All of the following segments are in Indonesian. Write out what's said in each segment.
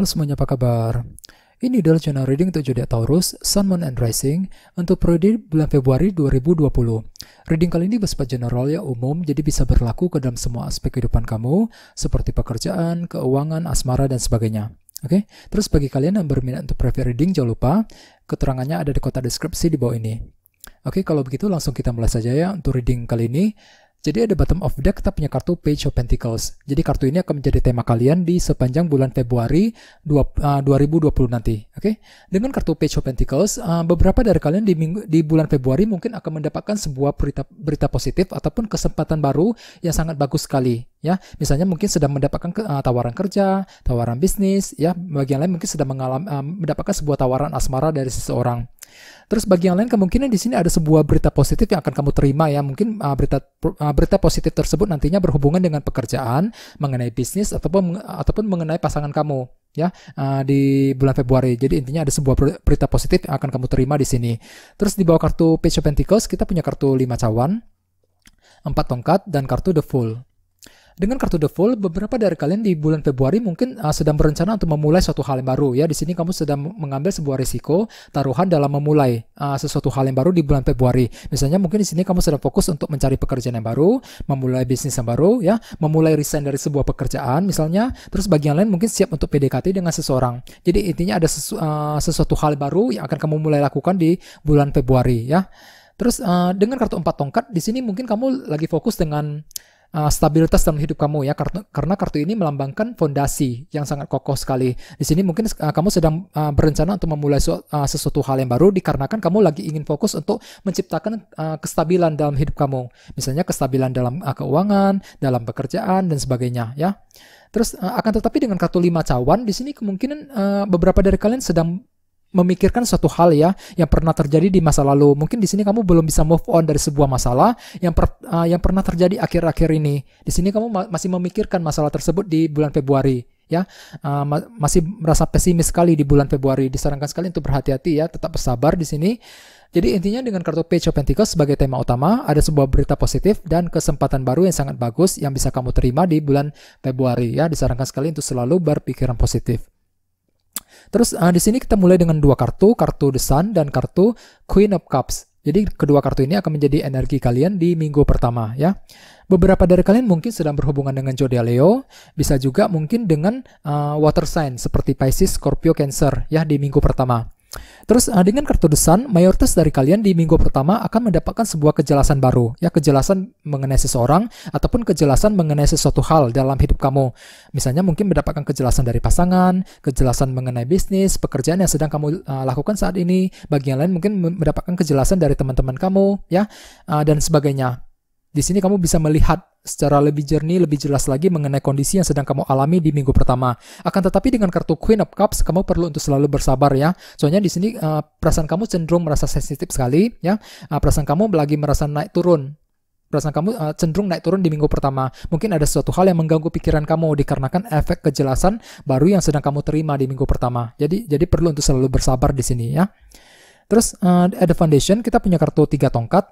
Halo semuanya, apa kabar? Ini adalah channel reading untuk zodiak Taurus, Sun, Moon, and Rising untuk periode bulan Februari 2020. Reading kali ini bersifat general ya umum, jadi bisa berlaku ke dalam semua aspek kehidupan kamu, seperti pekerjaan, keuangan, asmara, dan sebagainya. Oke, okay? terus bagi kalian yang berminat untuk private reading, jangan lupa keterangannya ada di kotak deskripsi di bawah ini. Oke, okay, kalau begitu langsung kita mulai saja ya untuk reading kali ini. Jadi ada bottom of deck kita punya kartu Page of Pentacles. Jadi kartu ini akan menjadi tema kalian di sepanjang bulan Februari 2020 eh, nanti, oke? Okay? Dengan kartu Page of Pentacles, eh, beberapa dari kalian di minggu, di bulan Februari mungkin akan mendapatkan sebuah berita berita positif ataupun kesempatan baru yang sangat bagus sekali, ya. Misalnya mungkin sedang mendapatkan ke, uh, tawaran kerja, tawaran bisnis, ya. Bagian lain mungkin sedang mengalami uh, mendapatkan sebuah tawaran asmara dari seseorang. Terus bagi yang lain kemungkinan di sini ada sebuah berita positif yang akan kamu terima ya. Mungkin uh, berita uh, berita positif tersebut nantinya berhubungan dengan pekerjaan, mengenai bisnis ataupun ataupun mengenai pasangan kamu ya uh, di bulan Februari. Jadi intinya ada sebuah berita positif yang akan kamu terima di sini. Terus di bawah kartu Page of Pentacles kita punya kartu 5 cawan, empat tongkat dan kartu The Full dengan kartu The Full, beberapa dari kalian di bulan Februari mungkin uh, sedang berencana untuk memulai suatu hal yang baru ya. Di sini kamu sedang mengambil sebuah risiko taruhan dalam memulai uh, sesuatu hal yang baru di bulan Februari. Misalnya mungkin di sini kamu sedang fokus untuk mencari pekerjaan yang baru, memulai bisnis yang baru ya, memulai resign dari sebuah pekerjaan misalnya, terus bagian lain mungkin siap untuk PDKT dengan seseorang. Jadi intinya ada sesu uh, sesuatu hal baru yang akan kamu mulai lakukan di bulan Februari ya. Terus uh, dengan kartu empat tongkat di sini mungkin kamu lagi fokus dengan uh, stabilitas dalam hidup kamu ya kartu, karena kartu ini melambangkan fondasi yang sangat kokoh sekali. Di sini mungkin uh, kamu sedang uh, berencana untuk memulai su- uh, sesuatu hal yang baru dikarenakan kamu lagi ingin fokus untuk menciptakan uh, kestabilan dalam hidup kamu. Misalnya kestabilan dalam uh, keuangan, dalam pekerjaan dan sebagainya ya. Terus uh, akan tetapi dengan kartu lima cawan di sini kemungkinan uh, beberapa dari kalian sedang memikirkan suatu hal ya yang pernah terjadi di masa lalu. Mungkin di sini kamu belum bisa move on dari sebuah masalah yang per, uh, yang pernah terjadi akhir-akhir ini. Di sini kamu ma masih memikirkan masalah tersebut di bulan Februari ya. Uh, ma masih merasa pesimis sekali di bulan Februari. Disarankan sekali untuk berhati-hati ya, tetap bersabar di sini. Jadi intinya dengan kartu Page of Pentacles sebagai tema utama, ada sebuah berita positif dan kesempatan baru yang sangat bagus yang bisa kamu terima di bulan Februari ya. Disarankan sekali untuk selalu berpikiran positif. Terus uh, di sini kita mulai dengan dua kartu, kartu The Sun dan kartu Queen of Cups. Jadi kedua kartu ini akan menjadi energi kalian di minggu pertama ya. Beberapa dari kalian mungkin sedang berhubungan dengan zodiak Leo, bisa juga mungkin dengan uh, water sign seperti Pisces, Scorpio, Cancer ya di minggu pertama. Terus eh, dengan kartu desan, mayoritas dari kalian di minggu pertama akan mendapatkan sebuah kejelasan baru, ya kejelasan mengenai seseorang ataupun kejelasan mengenai sesuatu hal dalam hidup kamu. Misalnya mungkin mendapatkan kejelasan dari pasangan, kejelasan mengenai bisnis, pekerjaan yang sedang kamu uh, lakukan saat ini. Bagian lain mungkin mendapatkan kejelasan dari teman-teman kamu, ya uh, dan sebagainya. Di sini kamu bisa melihat secara lebih jernih, lebih jelas lagi mengenai kondisi yang sedang kamu alami di minggu pertama. Akan tetapi dengan kartu Queen of Cups, kamu perlu untuk selalu bersabar ya. Soalnya di sini uh, perasaan kamu cenderung merasa sensitif sekali ya. Uh, perasaan kamu lagi merasa naik turun. Perasaan kamu uh, cenderung naik turun di minggu pertama. Mungkin ada sesuatu hal yang mengganggu pikiran kamu dikarenakan efek kejelasan baru yang sedang kamu terima di minggu pertama. Jadi jadi perlu untuk selalu bersabar di sini ya. Terus uh, at the foundation kita punya kartu tiga tongkat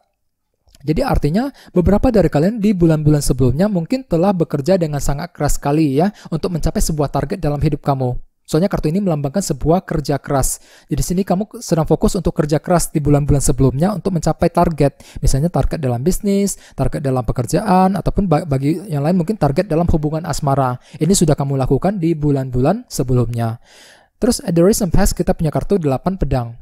jadi artinya beberapa dari kalian di bulan-bulan sebelumnya mungkin telah bekerja dengan sangat keras sekali ya untuk mencapai sebuah target dalam hidup kamu. Soalnya kartu ini melambangkan sebuah kerja keras. Jadi sini kamu sedang fokus untuk kerja keras di bulan-bulan sebelumnya untuk mencapai target. Misalnya target dalam bisnis, target dalam pekerjaan, ataupun bagi yang lain mungkin target dalam hubungan asmara. Ini sudah kamu lakukan di bulan-bulan sebelumnya. Terus at the recent past kita punya kartu 8 pedang.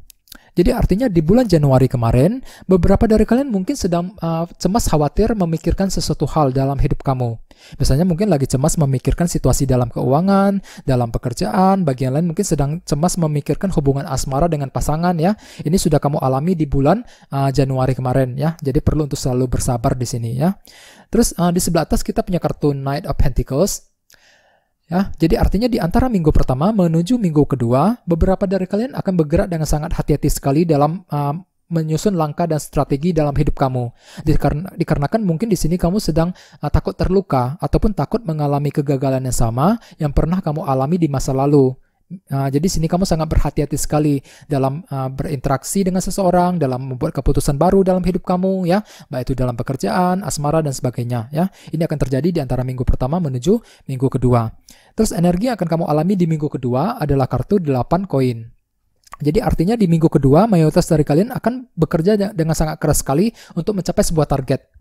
Jadi artinya di bulan Januari kemarin, beberapa dari kalian mungkin sedang uh, cemas khawatir memikirkan sesuatu hal dalam hidup kamu. Misalnya mungkin lagi cemas memikirkan situasi dalam keuangan, dalam pekerjaan, bagian lain mungkin sedang cemas memikirkan hubungan asmara dengan pasangan ya. Ini sudah kamu alami di bulan uh, Januari kemarin ya. Jadi perlu untuk selalu bersabar di sini ya. Terus uh, di sebelah atas kita punya kartu Knight of Pentacles. Ya, jadi artinya di antara minggu pertama menuju minggu kedua, beberapa dari kalian akan bergerak dengan sangat hati-hati sekali dalam uh, menyusun langkah dan strategi dalam hidup kamu. Dikarenakan, dikarenakan mungkin di sini kamu sedang uh, takut terluka ataupun takut mengalami kegagalan yang sama yang pernah kamu alami di masa lalu. Nah, jadi sini kamu sangat berhati-hati sekali dalam uh, berinteraksi dengan seseorang, dalam membuat keputusan baru dalam hidup kamu ya, baik itu dalam pekerjaan, asmara dan sebagainya ya. Ini akan terjadi di antara minggu pertama menuju minggu kedua. Terus energi yang akan kamu alami di minggu kedua adalah kartu 8 koin. Jadi artinya di minggu kedua mayoritas dari kalian akan bekerja dengan sangat keras sekali untuk mencapai sebuah target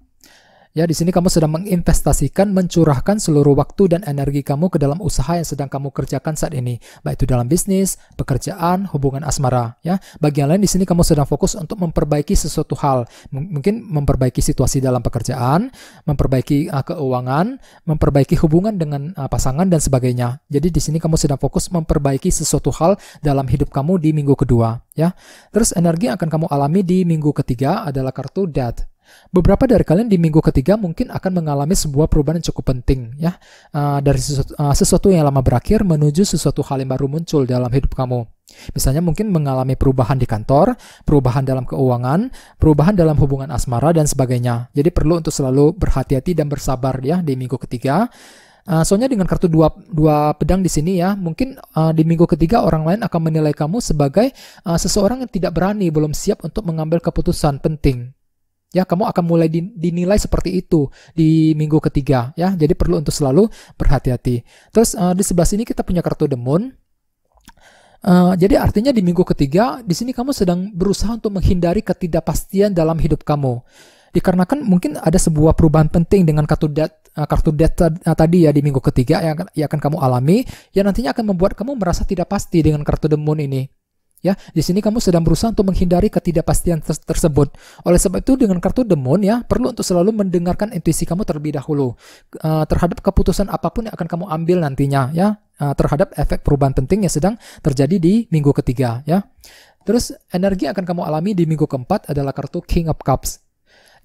Ya, di sini kamu sedang menginvestasikan, mencurahkan seluruh waktu dan energi kamu ke dalam usaha yang sedang kamu kerjakan saat ini, baik itu dalam bisnis, pekerjaan, hubungan asmara, ya. Bagian lain di sini kamu sedang fokus untuk memperbaiki sesuatu hal, M mungkin memperbaiki situasi dalam pekerjaan, memperbaiki uh, keuangan, memperbaiki hubungan dengan uh, pasangan dan sebagainya. Jadi di sini kamu sedang fokus memperbaiki sesuatu hal dalam hidup kamu di minggu kedua, ya. Terus energi yang akan kamu alami di minggu ketiga adalah kartu death Beberapa dari kalian di minggu ketiga mungkin akan mengalami sebuah perubahan yang cukup penting ya uh, dari sesuatu, uh, sesuatu yang lama berakhir menuju sesuatu hal yang baru muncul dalam hidup kamu. Misalnya mungkin mengalami perubahan di kantor, perubahan dalam keuangan, perubahan dalam hubungan asmara dan sebagainya. Jadi perlu untuk selalu berhati-hati dan bersabar ya di minggu ketiga. Uh, soalnya dengan kartu dua, dua pedang di sini ya, mungkin uh, di minggu ketiga orang lain akan menilai kamu sebagai uh, seseorang yang tidak berani, belum siap untuk mengambil keputusan penting ya kamu akan mulai dinilai seperti itu di minggu ketiga ya jadi perlu untuk selalu berhati-hati terus uh, di sebelah sini kita punya kartu the moon Uh, eh, jadi artinya di minggu ketiga di sini kamu sedang berusaha untuk menghindari ketidakpastian dalam hidup kamu. Dikarenakan mungkin ada sebuah perubahan penting dengan kartu debt eh, kartu data tadi ya di minggu ketiga yang akan, yang akan kamu alami yang nantinya akan membuat kamu merasa tidak pasti dengan kartu demun ini. Ya, di sini kamu sedang berusaha untuk menghindari ketidakpastian ter tersebut. Oleh sebab itu dengan kartu demon ya perlu untuk selalu mendengarkan intuisi kamu terlebih dahulu uh, terhadap keputusan apapun yang akan kamu ambil nantinya ya uh, terhadap efek perubahan penting yang sedang terjadi di minggu ketiga ya. Terus energi yang akan kamu alami di minggu keempat adalah kartu King of Cups.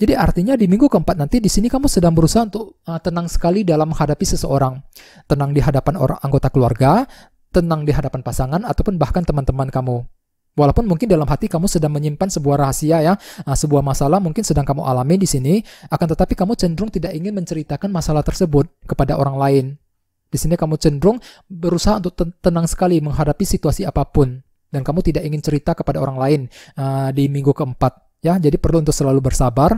Jadi artinya di minggu keempat nanti di sini kamu sedang berusaha untuk uh, tenang sekali dalam menghadapi seseorang, tenang di hadapan orang anggota keluarga, tenang di hadapan pasangan ataupun bahkan teman-teman kamu. Walaupun mungkin dalam hati kamu sedang menyimpan sebuah rahasia ya, eh, sebuah masalah mungkin sedang kamu alami di sini, akan tetapi kamu cenderung tidak ingin menceritakan masalah tersebut kepada orang lain. Di sini kamu cenderung berusaha untuk tenang sekali menghadapi situasi apapun dan kamu tidak ingin cerita kepada orang lain uh, di minggu keempat ya. Jadi perlu untuk selalu bersabar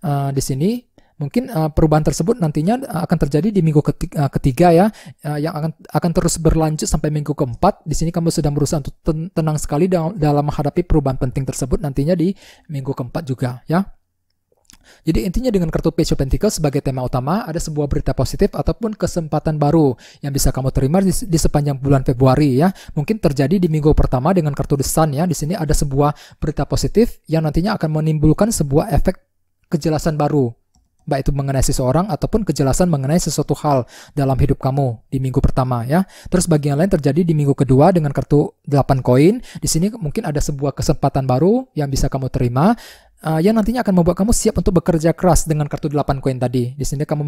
uh, di sini Mungkin uh, perubahan tersebut nantinya eh, akan terjadi di minggu ketiga, uh, eh, ketiga ya, uh, yang akan akan terus berlanjut sampai minggu keempat. Di sini kamu sedang berusaha untuk tenang sekali dalam, dalam menghadapi perubahan penting tersebut nantinya di minggu keempat juga ya. Jadi intinya dengan kartu Page of Pentacles sebagai tema utama, ada sebuah berita positif ataupun kesempatan baru yang bisa kamu terima di, di sepanjang bulan Februari ya. Mungkin terjadi di minggu pertama dengan kartu The Sun ya. Di sini ada sebuah berita positif yang nantinya akan menimbulkan sebuah efek kejelasan baru baik itu mengenai seseorang ataupun kejelasan mengenai sesuatu hal dalam hidup kamu di minggu pertama ya. Terus bagian lain terjadi di minggu kedua dengan kartu 8 koin. Di sini mungkin ada sebuah kesempatan baru yang bisa kamu terima uh, yang nantinya akan membuat kamu siap untuk bekerja keras dengan kartu 8 koin tadi. Di sini kamu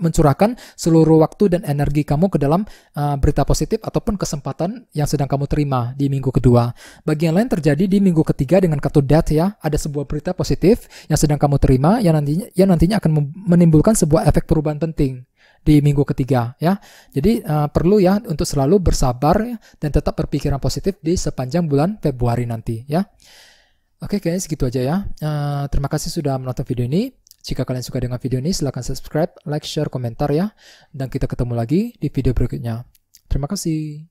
mencurahkan seluruh waktu dan energi kamu ke dalam uh, berita positif ataupun kesempatan yang sedang kamu terima di minggu kedua. Bagian lain terjadi di minggu ketiga dengan kartu death ya. Ada sebuah berita positif yang sedang kamu terima yang nantinya yang nantinya akan menimbulkan sebuah efek perubahan penting di minggu ketiga ya. Jadi uh, perlu ya untuk selalu bersabar dan tetap berpikiran positif di sepanjang bulan Februari nanti ya. Oke okay, guys, segitu aja ya. Uh, terima kasih sudah menonton video ini. Jika kalian suka dengan video ini, silahkan subscribe, like, share, komentar ya. Dan kita ketemu lagi di video berikutnya. Terima kasih.